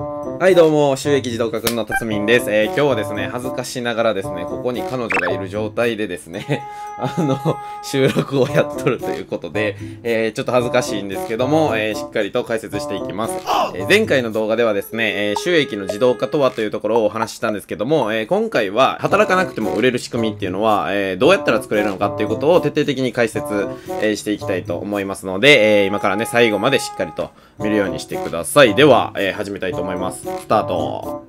Oh. はいどうも、収益自動化くんの達民です。えー、今日はですね、恥ずかしながらですね、ここに彼女がいる状態でですね、あの、収録をやっとるということで、えー、ちょっと恥ずかしいんですけども、えー、しっかりと解説していきます。え前回の動画ではですね、え収益の自動化とはというところをお話ししたんですけども、え今回は働かなくても売れる仕組みっていうのは、えどうやったら作れるのかっていうことを徹底的に解説、えしていきたいと思いますので、え今からね、最後までしっかりと見るようにしてください。では、え始めたいと思います。ますスタート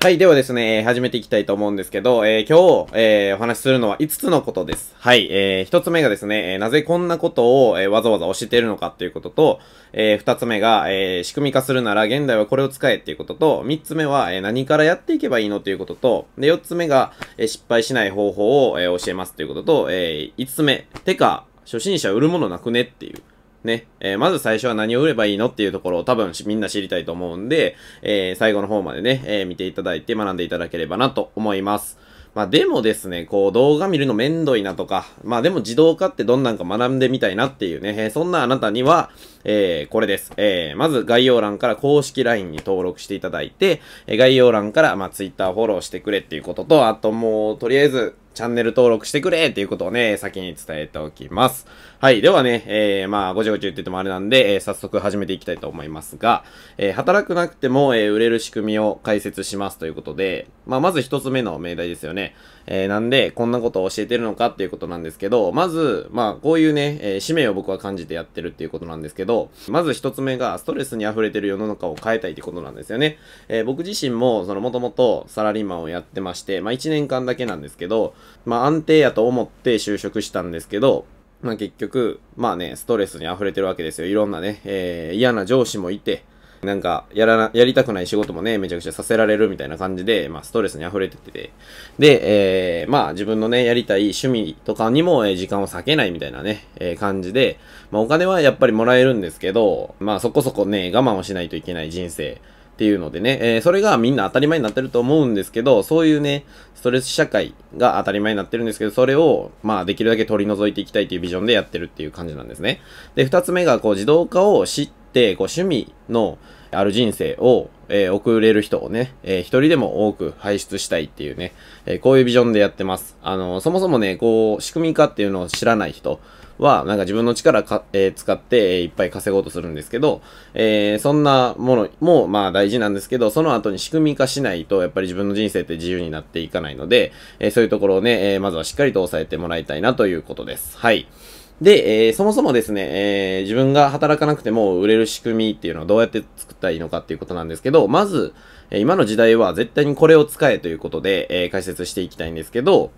はい。ではですね、始めていきたいと思うんですけど、えー、今日、えー、お話しするのは5つのことです。はい。えー、1つ目がですね、えなぜこんなことを、えわざわざ教えてるのかっていうことと、え2つ目が、え仕組み化するなら現代はこれを使えっていうことと、3つ目は、え何からやっていけばいいのということと、で、4つ目が、え失敗しない方法を、え教えますということと、え5つ目、てか、初心者売るものなくねっていう。ね。えー、まず最初は何を売ればいいのっていうところを多分みんな知りたいと思うんで、えー、最後の方までね、えー、見ていただいて学んでいただければなと思います。まあでもですね、こう動画見るのめんどいなとか、まあでも自動化ってどんなんか学んでみたいなっていうね、えそんなあなたには、えー、これです。えー、まず概要欄から公式 LINE に登録していただいて、え概要欄から、まあ、Twitter フォローしてくれっていうことと、あともう、とりあえず、チャンネル登録してくれっていうことをね、先に伝えておきます。はい。ではね、えー、まあ、ごちゃごちゃ言っててもあれなんで、えー、早速始めていきたいと思いますが、えー、働くなくても、えー、売れる仕組みを解説しますということで、まあ、まず一つ目の命題ですよね。えー、なんで、こんなことを教えてるのかっていうことなんですけど、まず、まあ、こういうね、えー、使命を僕は感じてやってるっていうことなんですけど、ど、まず一つ目がストレスに溢れてる世の中を変えたいってことなんですよね。えー、僕自身も、そのもともとサラリーマンをやってまして、まあ1年間だけなんですけど、まあ安定やと思って就職したんですけど、まあ結局、まあね、ストレスに溢れてるわけですよ。いろんなね、えー、嫌な上司もいて、なんか、やらな、やりたくない仕事もね、めちゃくちゃさせられるみたいな感じで、まあ、ストレスに溢れてて、で、えー、まあ、自分のね、やりたい趣味とかにも、えー、時間を割けないみたいなね、えー、感じで、まあ、お金はやっぱりもらえるんですけど、まあ、そこそこね、我慢をしないといけない人生、っていうのでね、えー、それがみんな当たり前になってると思うんですけど、そういうね、ストレス社会が当たり前になってるんですけど、それを、まあ、できるだけ取り除いていきたいというビジョンでやってるっていう感じなんですね。で、二つ目が、こう、自動化を知っ、こう趣味のある人生を、えー、送れる人をね、えー、人でも多く輩出したいっていうね、えー、こういうビジョンでやってます。あの、そもそもね、こう、仕組み化っていうのを知らない人は、なんか自分の力か、えー、使って、えー、いっぱい稼ごうとするんですけど、えー、そんなものも、まあ大事なんですけど、その後に仕組み化しないと、やっぱり自分の人生って自由になっていかないので、えー、そういうところをね、えー、まずはしっかりと抑えてもらいたいなということです。はい。で、えー、そもそもですね、えー、自分が働かなくても売れる仕組みっていうのはどうやって作ったらいいのかっていうことなんですけど、まず、え今の時代は絶対にこれを使えということで、えー、解説していきたいんですけど、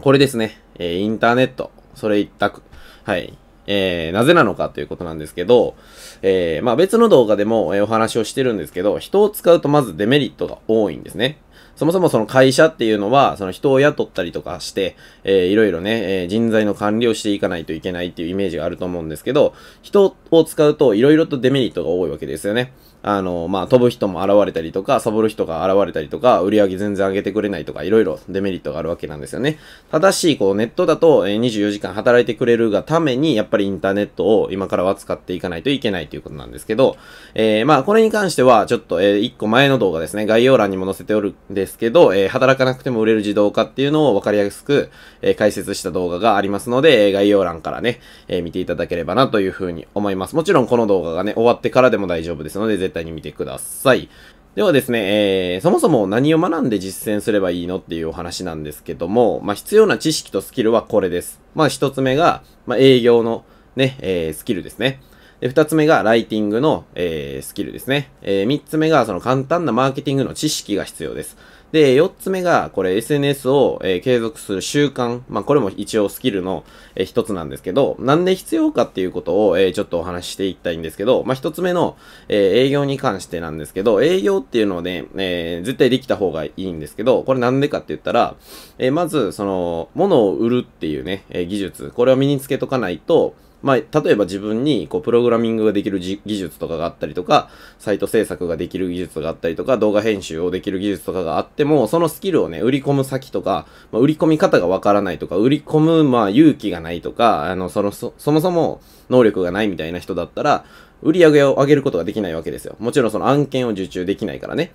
これですね、えインターネット、それ一択。はい。えー、なぜなのかということなんですけど、えー、まあ別の動画でも、えお話をしてるんですけど、人を使うとまずデメリットが多いんですね。そもそもその会社っていうのは、その人を雇ったりとかして、えー、いろいろね、えー、人材の管理をしていかないといけないっていうイメージがあると思うんですけど、人を使うといろいろとデメリットが多いわけですよね。あの、まあ、飛ぶ人も現れたりとか、サボる人が現れたりとか、売り上げ全然上げてくれないとか、いろいろデメリットがあるわけなんですよね。ただし、こう、ネットだと、え24時間働いてくれるがために、やっぱりインターネットを今からは使っていかないといけないということなんですけど、えー、まあ、これに関しては、ちょっと、えー、1個前の動画ですね、概要欄にも載せておるんですけど、えー、働かなくても売れる自動化っていうのを分かりやすく、え解説した動画がありますので、え概要欄からね、え見ていただければなというふうに思います。もちろん、この動画がね、終わってからでも大丈夫ですので、絶対対に見てください。ではですね、えー、そもそも何を学んで実践すればいいのっていうお話なんですけども、まあ、必要な知識とスキルはこれです。まあ、一つ目が、まあ、営業のね、えー、スキルですね。で、二つ目がライティングの、えー、スキルですね。えー、三つ目がその簡単なマーケティングの知識が必要です。で、4つ目が、これ SNS を、えー、継続する習慣。まあ、これも一応スキルの、えー、一つなんですけど、なんで必要かっていうことを、えー、ちょっとお話ししていきたいんですけど、まあ、1つ目の、えー、営業に関してなんですけど、営業っていうので、ね、えー、絶対できた方がいいんですけど、これなんでかって言ったら、えー、まず、その、物を売るっていうね、えー、技術。これを身につけとかないと、まあ、例えば自分に、こう、プログラミングができる技術とかがあったりとか、サイト制作ができる技術があったりとか、動画編集をできる技術とかがあっても、そのスキルをね、売り込む先とか、まあ、売り込み方がわからないとか、売り込む、まあ、勇気がないとか、あの、その、そ、そもそも能力がないみたいな人だったら、売り上げを上げることができないわけですよ。もちろんその案件を受注できないからね。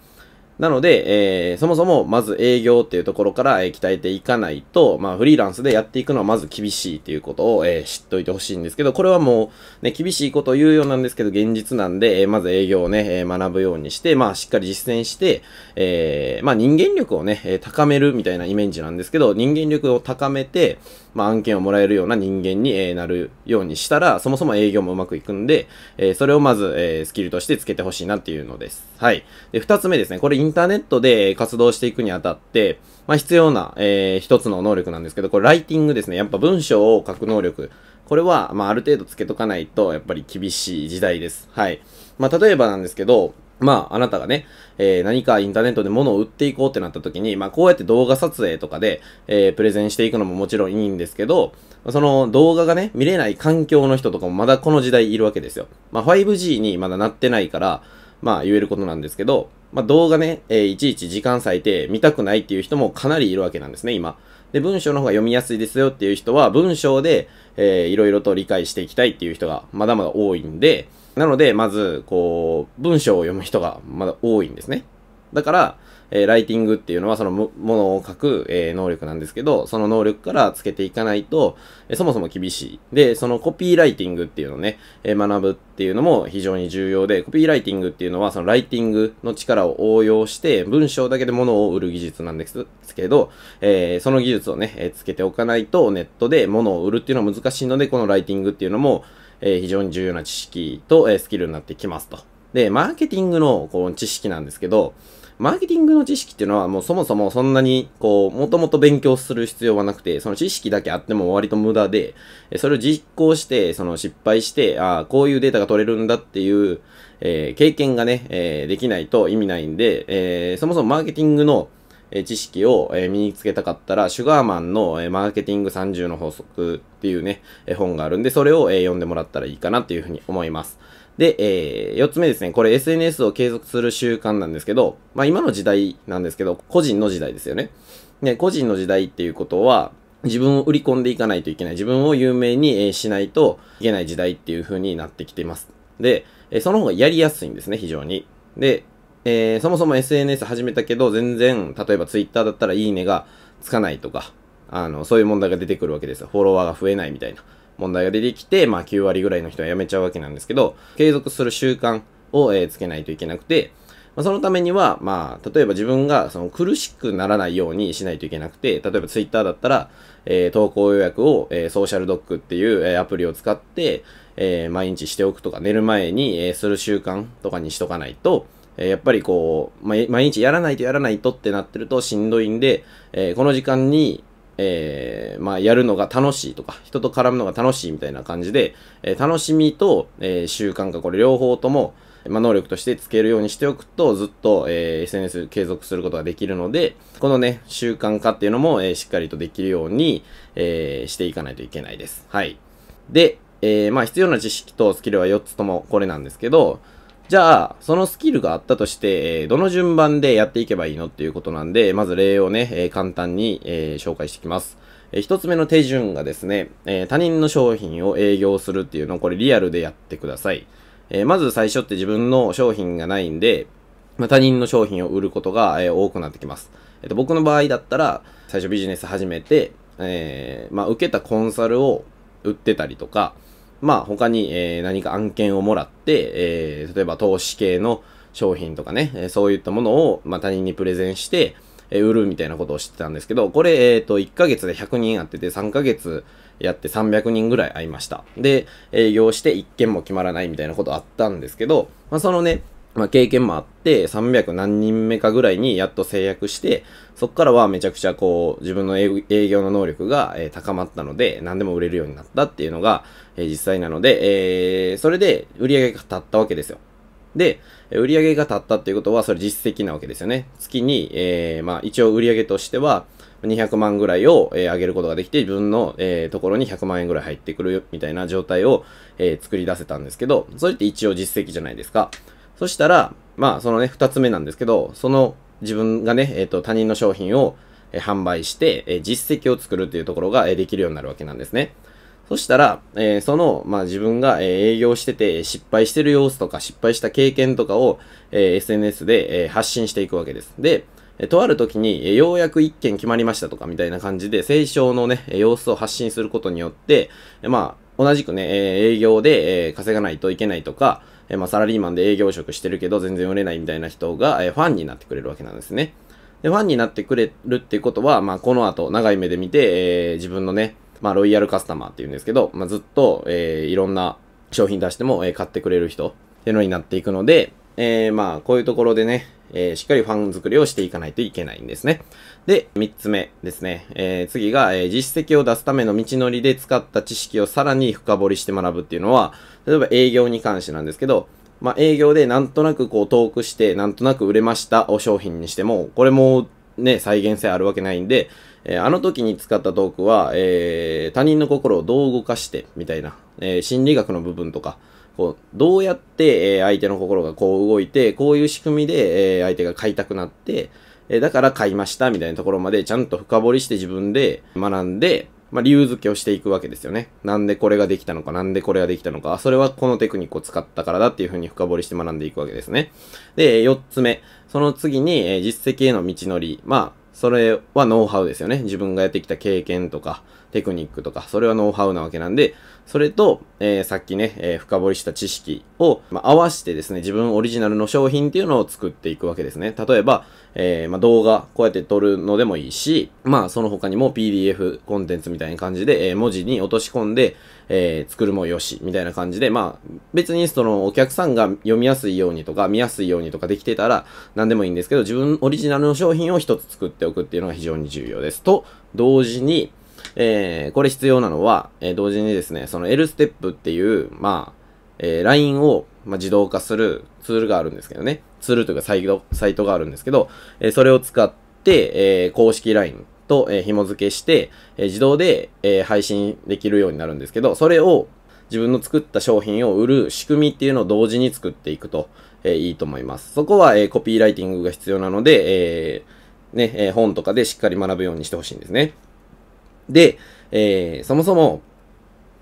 なので、えー、そもそもまず営業っていうところから、えー、鍛えていかないと、まあフリーランスでやっていくのはまず厳しいっていうことを、えー、知っといてほしいんですけど、これはもうね、厳しいことを言うようなんですけど、現実なんで、えー、まず営業をね、えー、学ぶようにして、まあしっかり実践して、えー、まあ人間力をね、え高めるみたいなイメージなんですけど、人間力を高めて、まあ案件をもらえるような人間に、えー、なるようにしたら、そもそも営業もうまくいくんで、えー、それをまず、えー、スキルとしてつけてほしいなっていうのです。はい。で、二つ目ですね。これインターネットで活動していくにあたって、まあ、必要な、えー、一つの能力なんですけど、これライティングですね。やっぱ文章を書く能力。これは、まあ、ある程度つけとかないと、やっぱり厳しい時代です。はい。まあ、例えばなんですけど、まあ、あなたがね、えー、何かインターネットで物を売っていこうってなった時に、まあ、こうやって動画撮影とかで、えー、プレゼンしていくのももちろんいいんですけど、その動画がね、見れない環境の人とかもまだこの時代いるわけですよ。まあ、5G にまだなってないから、まあ、言えることなんですけど、まあ、動画ね、えー、いちいち時間割いて見たくないっていう人もかなりいるわけなんですね、今。で、文章の方が読みやすいですよっていう人は、文章で、えー、いろいろと理解していきたいっていう人がまだまだ多いんで、なので、まず、こう、文章を読む人がまだ多いんですね。だから、えー、ライティングっていうのはそのものを書く、えー、能力なんですけど、その能力からつけていかないと、えー、そもそも厳しい。で、そのコピーライティングっていうのをね、え学ぶっていうのも非常に重要で、コピーライティングっていうのはそのライティングの力を応用して、文章だけで物を売る技術なんですけど、えその技術をね、えつけておかないとネットで物を売るっていうのは難しいので、このライティングっていうのも、え非常に重要な知識と、えスキルになってきますと。で、マーケティングのこの知識なんですけど、マーケティングの知識っていうのはもうそもそもそんなにこう、もともと勉強する必要はなくて、その知識だけあっても割と無駄で、それを実行して、その失敗して、ああ、こういうデータが取れるんだっていう、えー、経験がね、えー、できないと意味ないんで、えー、そもそもマーケティングの知識を身につけたかったら、シュガーマンのマーケティング30の法則っていうね、本があるんで、それを読んでもらったらいいかなっていうふうに思います。で、えー、4つ目ですね。これ SNS を継続する習慣なんですけど、まあ今の時代なんですけど、個人の時代ですよね。ね、個人の時代っていうことは、自分を売り込んでいかないといけない。自分を有名に、えしないといけない時代っていう風になってきています。で、えその方がやりやすいんですね、非常に。で、えー、そもそも SNS 始めたけど、全然、例えば Twitter だったらいいねがつかないとか、あの、そういう問題が出てくるわけですよ。フォロワーが増えないみたいな。問題が出てきて、まあ9割ぐらいの人は辞めちゃうわけなんですけど、継続する習慣を、えー、つけないといけなくて、まあ、そのためには、まあ、例えば自分がその苦しくならないようにしないといけなくて、例えばツイッターだったら、えー、投稿予約を、えー、ソーシャルドックっていう、えー、アプリを使って、えー、毎日しておくとか、寝る前に、えー、する習慣とかにしとかないと、えー、やっぱりこう、ま、毎日やらないとやらないとってなってるとしんどいんで、えー、この時間にえー、まあ、やるのが楽しいとか、人と絡むのが楽しいみたいな感じで、えー、楽しみと、えー、習慣化、これ両方とも、まあ、能力としてつけるようにしておくと、ずっと、え SNS 継続することができるので、このね、習慣化っていうのも、えしっかりとできるように、えしていかないといけないです。はい。で、えまあ、必要な知識とスキルは4つともこれなんですけど、じゃあ、そのスキルがあったとして、えどの順番でやっていけばいいのっていうことなんで、まず例をね、え簡単に、え紹介していきます。えー、つ目の手順がですね、え他人の商品を営業するっていうのをこれリアルでやってください。えまず最初って自分の商品がないんで、ま他人の商品を売ることが、え多くなってきます。えっ、と、僕の場合だったら、最初ビジネス始めて、えー、まあ、受けたコンサルを売ってたりとか、まあ他に、え何か案件をもらって、え例えば投資系の商品とかね、えそういったものを、ま他人にプレゼンして、え売るみたいなことをしてたんですけど、これ、えっ、ー、と、1ヶ月で100人やってて、3ヶ月やって300人ぐらい会いました。で、営業して1件も決まらないみたいなことあったんですけど、まあ、そのね、まあ、経験もあって、300何人目かぐらいにやっと制約して、そこからはめちゃくちゃこう、自分の営業の能力が、えー、高まったので、何でも売れるようになったっていうのが、えー、実際なので、えー、それで売り上げが立ったわけですよ。で、売り上げが立ったっていうことは、それ実績なわけですよね。月に、えー、まあ一応売り上げとしては、200万ぐらいを、えー、上げることができて、自分の、えー、ところに100万円ぐらい入ってくるみたいな状態を、えー、作り出せたんですけど、それって一応実績じゃないですか。そしたら、まあ、そのね、二つ目なんですけど、その自分がね、えっ、ー、と、他人の商品を販売して、え実績を作るというところができるようになるわけなんですね。そしたら、えー、その、まあ、自分が、えー、営業してて失敗してる様子とか失敗した経験とかを、えー、SNS で、えー、発信していくわけです。で、えー、とある時に、えー、ようやく1件決まりましたとかみたいな感じで、成長のね、様子を発信することによって、えー、まあ、同じくね、えー、営業で、えー、稼がないといけないとか、えまあ、サラリーマンで営業職してるけど全然売れないみたいな人が、えファンになってくれるわけなんですね。で、ファンになってくれるっていうことは、まあ、この後、長い目で見て、えー、自分のね、まあ、ロイヤルカスタマーっていうんですけど、まあ、ずっと、えー、いろんな商品出しても、えー、買ってくれる人っていうのになっていくので、えー、まあ、こういうところでね、えー、しっかりファン作りをしていかないといけないんですね。で、3つ目ですね。えー、次が、えー、実績を出すための道のりで使った知識をさらに深掘りして学ぶっていうのは、例えば営業に関してなんですけど、まあ、営業でなんとなくこうトークして、なんとなく売れましたを商品にしても、これもね、再現性あるわけないんで、えー、あの時に使ったトークは、えー、他人の心をどう動かして、みたいな、えー、心理学の部分とか、こう、どうやって、え相手の心がこう動いて、こういう仕組みで、え相手が買いたくなって、えだから買いましたみたいなところまでちゃんと深掘りして自分で学んで、まあ、理由付けをしていくわけですよね。なんでこれができたのか、なんでこれができたのか、それはこのテクニックを使ったからだっていう風に深掘りして学んでいくわけですね。で、4つ目。その次に、え実績への道のり。まあ、それはノウハウですよね。自分がやってきた経験とか、テクニックとか、それはノウハウなわけなんで、それと、えー、さっきね、えー、深掘りした知識を、まあ、合わせてですね、自分オリジナルの商品っていうのを作っていくわけですね。例えば、えー、まあ、動画、こうやって撮るのでもいいし、まあ、その他にも PDF コンテンツみたいな感じで、え文字に落とし込んで、え作るもよし、みたいな感じで、まあ、別にそのお客さんが読みやすいようにとか、見やすいようにとかできてたら、何でもいいんですけど、自分オリジナルの商品を一つ作っておくっていうのが非常に重要です。と、同時に、えー、これ必要なのは、えー、同時にですね、その L ステップっていう、まあ、えー、LINE を、まあ、自動化するツールがあるんですけどね。ツールというかサイト、サイトがあるんですけど、えー、それを使って、えー、公式 LINE と、えー、紐付けして、えー、自動で、えー、配信できるようになるんですけど、それを自分の作った商品を売る仕組みっていうのを同時に作っていくと、えー、いいと思います。そこは、えー、コピーライティングが必要なので、えー、ね、えー、本とかでしっかり学ぶようにしてほしいんですね。で、えー、そもそも、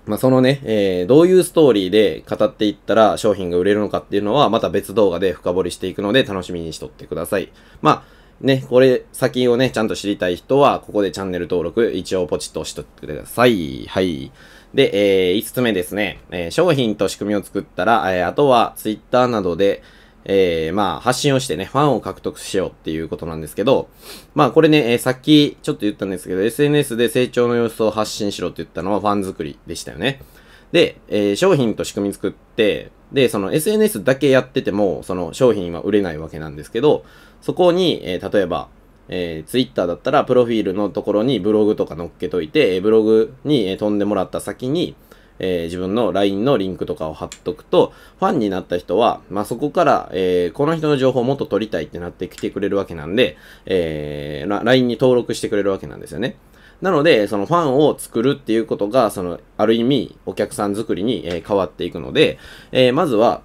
まあ、そのね、えー、どういうストーリーで語っていったら商品が売れるのかっていうのはまた別動画で深掘りしていくので楽しみにしとってください。まあ、ね、これ先をね、ちゃんと知りたい人は、ここでチャンネル登録一応ポチッと押しとってください。はい。で、えー、5つ目ですね、えー、商品と仕組みを作ったら、えー、あとは Twitter などで、えー、まあ、発信をしてね、ファンを獲得しようっていうことなんですけど、まあ、これね、えー、さっきちょっと言ったんですけど、SNS で成長の様子を発信しろって言ったのはファン作りでしたよね。で、えー、商品と仕組み作って、で、その SNS だけやってても、その商品は売れないわけなんですけど、そこに、えー、例えば、えー、Twitter だったら、プロフィールのところにブログとか載っけといて、ブログに、え飛んでもらった先に、えー、自分の LINE のリンクとかを貼っとくと、ファンになった人は、まあ、そこから、えー、この人の情報をもっと取りたいってなってきてくれるわけなんで、えー、LINE に登録してくれるわけなんですよね。なので、そのファンを作るっていうことが、その、ある意味、お客さん作りに、えー、変わっていくので、えー、まずは、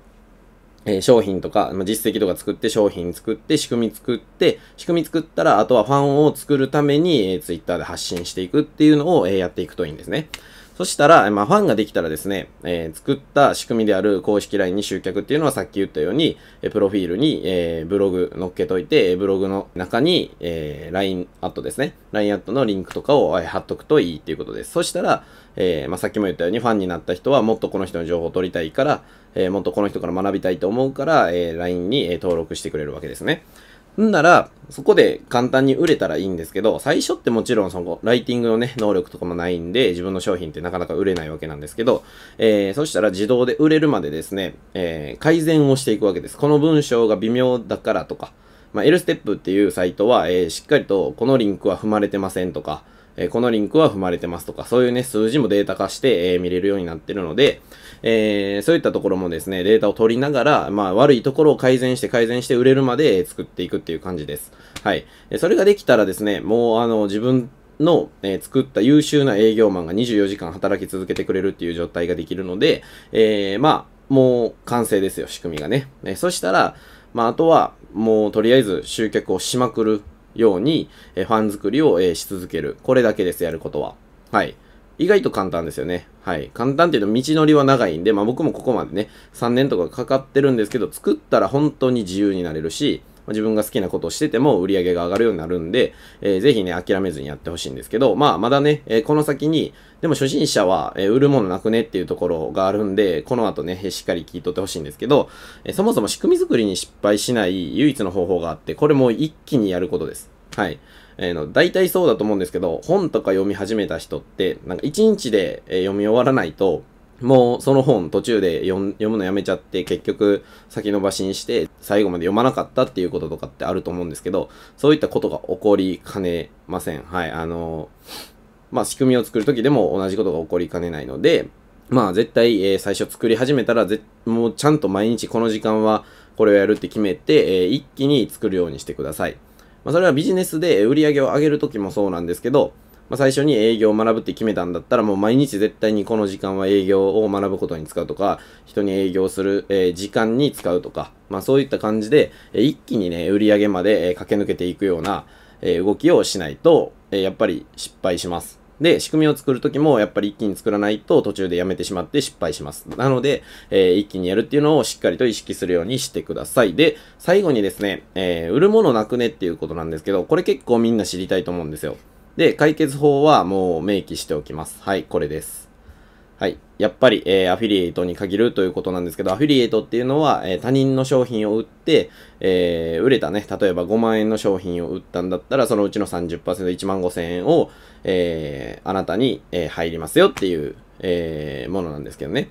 え商品とか、ま実績とか作って、商品作って、仕組み作って、仕組み作ったら、あとはファンを作るために、え Twitter で発信していくっていうのを、えやっていくといいんですね。そしたら、まあ、ファンができたらですね、えー、作った仕組みである公式 LINE に集客っていうのはさっき言ったように、えプロフィールに、えー、ブログ載っけといて、ブログの中に、えー、LINE アットですね。LINE アットのリンクとかを、え貼っとくといいっていうことです。そしたら、えー、まあ、さっきも言ったようにファンになった人はもっとこの人の情報を取りたいから、えもっとこの人から学びたいと思うから、え LINE に、え登録してくれるわけですね。んなら、そこで簡単に売れたらいいんですけど、最初ってもちろんそのライティングのね、能力とかもないんで、自分の商品ってなかなか売れないわけなんですけど、えー、そしたら自動で売れるまでですね、えー、改善をしていくわけです。この文章が微妙だからとか、まあ、L ステップっていうサイトは、えー、しっかりとこのリンクは踏まれてませんとか、えこのリンクは踏まれてますとか、そういうね、数字もデータ化して、え見れるようになってるので、えー、そういったところもですね、データを取りながら、まあ、悪いところを改善して改善して売れるまで作っていくっていう感じです。はい。それができたらですね、もう、あの、自分の、えー、作った優秀な営業マンが24時間働き続けてくれるっていう状態ができるので、えー、まあ、もう完成ですよ、仕組みがね。えそしたら、まあ、あとは、もうとりあえず集客をしまくるように、えファン作りを、えし続ける。これだけです、やることは。はい。意外と簡単ですよね。はい。簡単っていうと道のりは長いんで、まあ僕もここまでね、3年とかかかってるんですけど、作ったら本当に自由になれるし、自分が好きなことをしてても売り上げが上がるようになるんで、えー、ぜひね、諦めずにやってほしいんですけど、まあ、まだね、えー、この先に、でも初心者は、えー、売るものなくねっていうところがあるんで、この後ね、しっかり聞いとってほしいんですけど、えー、そもそも仕組み作りに失敗しない唯一の方法があって、これも一気にやることです。はい。えー、の、大体そうだと思うんですけど、本とか読み始めた人って、なんか一日で、え読み終わらないと、もうその本途中で読むのやめちゃって結局先延ばしにして最後まで読まなかったっていうこととかってあると思うんですけどそういったことが起こりかねません。はい。あの、まあ仕組みを作るときでも同じことが起こりかねないのでまあ絶対、えー、最初作り始めたらぜもうちゃんと毎日この時間はこれをやるって決めて、えー、一気に作るようにしてください。まあそれはビジネスで売り上げを上げるときもそうなんですけどまあ、最初に営業を学ぶって決めたんだったら、もう毎日絶対にこの時間は営業を学ぶことに使うとか、人に営業する、え時間に使うとか、まあ、そういった感じで、え一気にね、売り上げまで、え駆け抜けていくような、え動きをしないと、えやっぱり失敗します。で、仕組みを作るときも、やっぱり一気に作らないと途中でやめてしまって失敗します。なので、えー、一気にやるっていうのをしっかりと意識するようにしてください。で、最後にですね、えー、売るものなくねっていうことなんですけど、これ結構みんな知りたいと思うんですよ。で、解決法はもう明記しておきます。はい、これです。はい。やっぱり、えー、アフィリエイトに限るということなんですけど、アフィリエイトっていうのは、えー、他人の商品を売って、えー、売れたね、例えば5万円の商品を売ったんだったら、そのうちの30%、1万5千円を、えあなたに、え入りますよっていう、えものなんですけどね。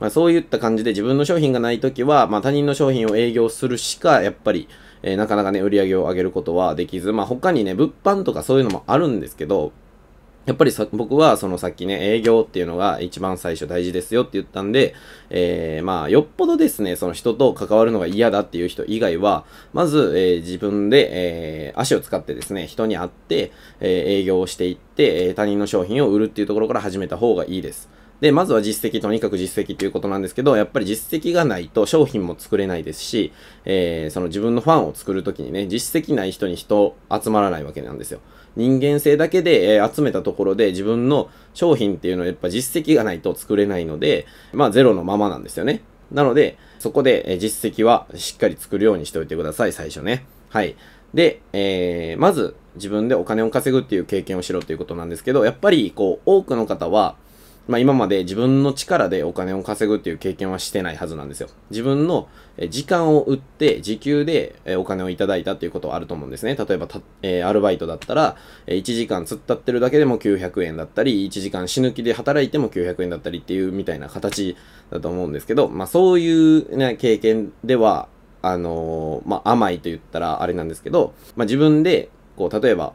まあ、そういった感じで自分の商品がないときは、まあ、他人の商品を営業するしか、やっぱり、えー、なかなかね、売り上げを上げることはできず、まあ、他にね、物販とかそういうのもあるんですけど、やっぱりさ、僕はそのさっきね、営業っていうのが一番最初大事ですよって言ったんで、えー、まあ、よっぽどですね、その人と関わるのが嫌だっていう人以外は、まず、えー、自分で、えー、足を使ってですね、人に会って、えー、営業をしていって、え他人の商品を売るっていうところから始めた方がいいです。で、まずは実績、とにかく実績ということなんですけど、やっぱり実績がないと商品も作れないですし、えー、その自分のファンを作るときにね、実績ない人に人集まらないわけなんですよ。人間性だけで、えー、集めたところで自分の商品っていうのはやっぱ実績がないと作れないので、まあゼロのままなんですよね。なので、そこで、えー、実績はしっかり作るようにしておいてください、最初ね。はい。で、えー、まず自分でお金を稼ぐっていう経験をしろということなんですけど、やっぱりこう、多くの方は、まあ、今まで自分の力でお金を稼ぐっていう経験はしてないはずなんですよ。自分の時間を売って時給でお金をいただいたっていうことはあると思うんですね。例えばえー、アルバイトだったら、1時間突っ立ってるだけでも900円だったり、1時間死ぬ気で働いても900円だったりっていうみたいな形だと思うんですけど、まあ、そういう、ね、経験では、あのー、まあ、甘いと言ったらあれなんですけど、まあ、自分で、こう、例えば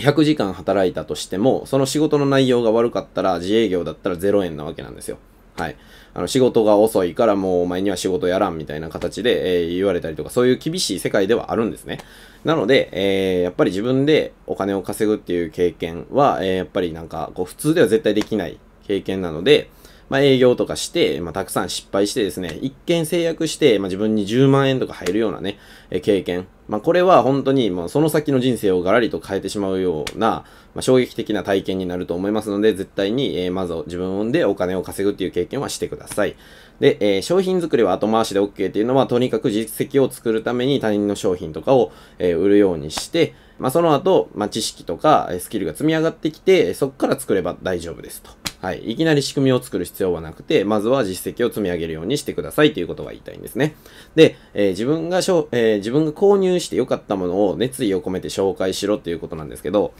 100時間働いたとしても、その仕事の内容が悪かったら、自営業だったら0円なわけなんですよ。はい。あの、仕事が遅いからもうお前には仕事やらんみたいな形で、えー、言われたりとか、そういう厳しい世界ではあるんですね。なので、えー、やっぱり自分でお金を稼ぐっていう経験は、えー、やっぱりなんか、こう、普通では絶対できない経験なので、まあ、営業とかして、まあ、たくさん失敗してですね、一見制約して、まあ、自分に10万円とか入るようなね、え経験まあ、これは本当にもうその先の人生をガラリと変えてしまうような、まあ、衝撃的な体験になると思いますので、絶対に、えー、まず自分でお金を稼ぐっていう経験はしてください。で、えー、商品作りは後回しで OK っていうのは、とにかく実績を作るために他人の商品とかを、えー、売るようにして、まあ、その後、まあ、知識とかスキルが積み上がってきて、そこから作れば大丈夫ですと。はい。いきなり仕組みを作る必要はなくて、まずは実績を積み上げるようにしてくださいということが言いたいんですね。で、えー、自分がしょ、えー、自分が購入して良かったものを熱意を込めて紹介しろっていうことなんですけど、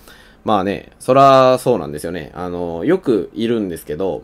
まあね、そらそうなんですよね。あの、よくいるんですけど、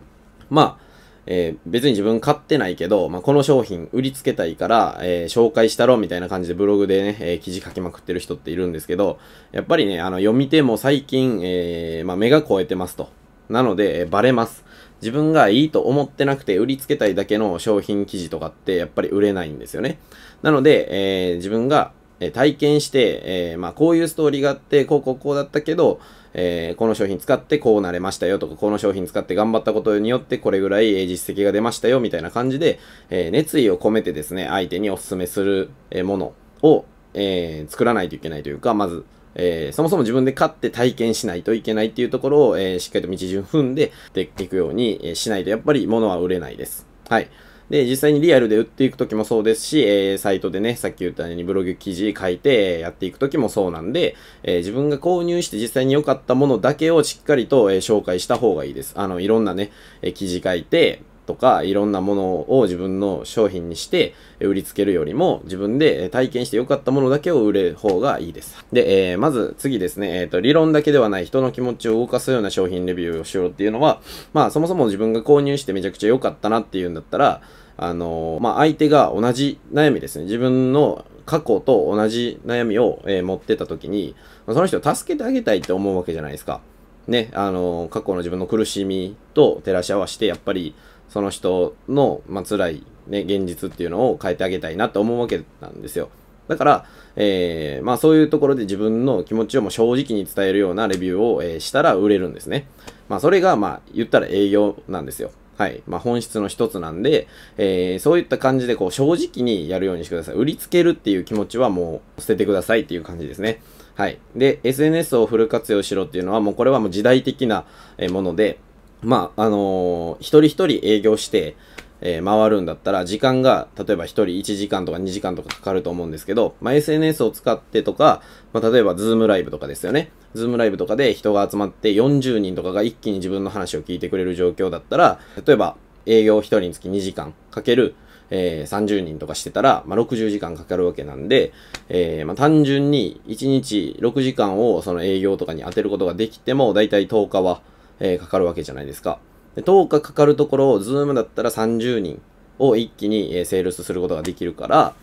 まあ、えー、別に自分買ってないけど、まあ、この商品売りつけたいから、えー、紹介したろみたいな感じでブログでね、えー、記事書きまくってる人っているんですけど、やっぱりね、あの、読み手も最近、えまあ、目が超えてますと。なので、えバレます。自分がいいと思ってなくて売りつけたいだけの商品記事とかってやっぱり売れないんですよね。なので、え自分がえ体験して、えー、まあ、こういうストーリーがあって、こうこうこうだったけど、えー、この商品使ってこうなれましたよとか、この商品使って頑張ったことによってこれぐらい実績が出ましたよみたいな感じで、えー、熱意を込めてですね、相手にお勧めするものを、え作らないといけないというか、まず、えそもそも自分で勝って体験しないといけないっていうところを、えしっかりと道順踏んで、でっていくようにしないと、やっぱり物は売れないです。はい。で、実際にリアルで売っていくときもそうですし、えー、サイトでね、さっき言ったようにブログ記事書いてやっていくときもそうなんで、えー、自分が購入して実際に良かったものだけをしっかりと、えー、紹介した方がいいです。あの、いろんなね、え記事書いて、とかいろんなものを自分の商品にして売りつけるよりも自分で体験して良かったものだけを売れる方がいいです。で、えー、まず次ですね、えっ、ー、と、理論だけではない人の気持ちを動かすような商品レビューをしろっていうのは、まあそもそも自分が購入してめちゃくちゃ良かったなっていうんだったら、あのー、まあ相手が同じ悩みですね。自分の過去と同じ悩みを、え持ってた時に、その人を助けてあげたいって思うわけじゃないですか。ね、あの過去の自分の苦しみと照らし合わせて、やっぱりその人の、まあ、辛い、ね、現実っていうのを変えてあげたいなって思うわけなんですよ。だから、えー、まあそういうところで自分の気持ちをも正直に伝えるようなレビューを、えー、したら売れるんですね。まあそれが、まあ言ったら営業なんですよ。はい。まあ本質の一つなんで、えー、そういった感じでこう正直にやるようにしてください。売りつけるっていう気持ちはもう捨ててくださいっていう感じですね。はい。で、SNS をフル活用しろっていうのはもうこれはもう時代的なもので、まあ、あのー、一人一人営業して、えー、回るんだったら、時間が、例えば一人1時間とか2時間とかかかると思うんですけど、まあ、SNS を使ってとか、まあ、例えばズームライブとかですよね。ズームライブとかで人が集まって40人とかが一気に自分の話を聞いてくれる状況だったら、例えば営業一人につき2時間かける、えー、30人とかしてたら、まあ、60時間かかるわけなんで、えー、まあ、単純に1日6時間をその営業とかに当てることができても、だいたい10日は、えー、かかるわけじゃないですか。で10日かかるところを、ズームだったら30人を一気に、えー、セールスすることができるから、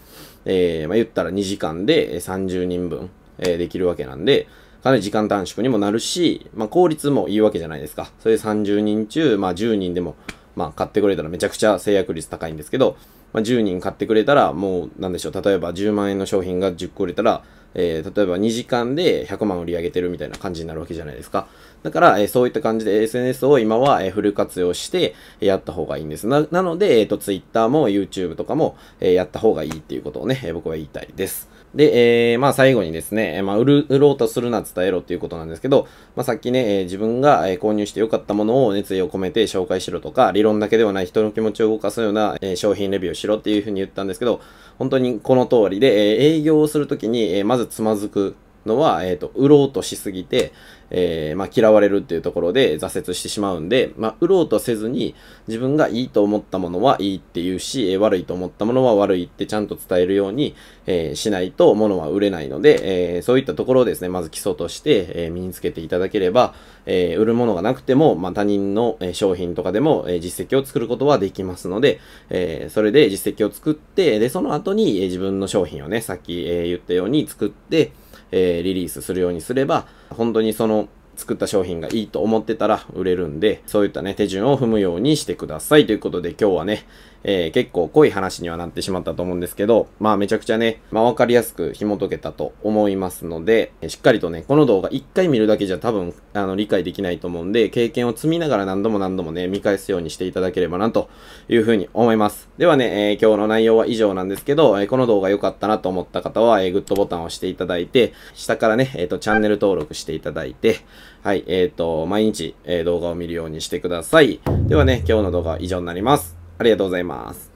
えー、まあ、言ったら2時間で30人分、えできるわけなんで、かなり時間短縮にもなるし、まあ、効率もいいわけじゃないですか。それで30人中、まあ、10人でも、まあ、買ってくれたらめちゃくちゃ制約率高いんですけど、まあ、10人買ってくれたら、もう、なんでしょう、例えば10万円の商品が10個売れたら、えー、例えば2時間で100万売り上げてるみたいな感じになるわけじゃないですか。だから、えー、そういった感じで SNS を今は、えー、フル活用してやった方がいいんです。な、なので、えっ、ー、と、Twitter も YouTube とかも、えやった方がいいっていうことをね、え僕は言いたいです。で、えー、まあ最後にですね、まあ売る、売ろうとするな伝えろっていうことなんですけど、まあさっきね、えー、自分が購入して良かったものを熱意を込めて紹介しろとか、理論だけではない人の気持ちを動かすような、えー、商品レビューをしろっていうふうに言ったんですけど、本当にこの通りで、えー、営業をするときに、えー、まずつまずくのは、えっ、ー、と、売ろうとしすぎて、えー、まあ、嫌われるっていうところで挫折してしまうんで、まあ、売ろうとせずに、自分がいいと思ったものはいいって言うし、えー、悪いと思ったものは悪いってちゃんと伝えるように、えー、しないと物は売れないので、えそういったところをですね、まず基礎として、え身につけていただければ、え売るものがなくても、まあ、他人の商品とかでも、え実績を作ることはできますので、えそれで実績を作って、で、その後に、え自分の商品をね、さっき、え言ったように作って、えー、リリースするようにすれば、本当にその作った商品がいいと思ってたら売れるんで、そういったね、手順を踏むようにしてください。ということで今日はね、えー、結構濃い話にはなってしまったと思うんですけど、まあめちゃくちゃね、まあわかりやすく紐解けたと思いますので、しっかりとね、この動画1回見るだけじゃ多分、あの、理解できないと思うんで、経験を積みながら何度も何度もね、見返すようにしていただければな、というふうに思います。ではね、えー、今日の内容は以上なんですけど、えー、この動画良かったなと思った方は、えー、グッドボタンを押していただいて、下からね、えっ、ー、と、チャンネル登録していただいて、はい、えっ、ー、と、毎日、えー、動画を見るようにしてください。ではね、今日の動画は以上になります。ありがとうございます。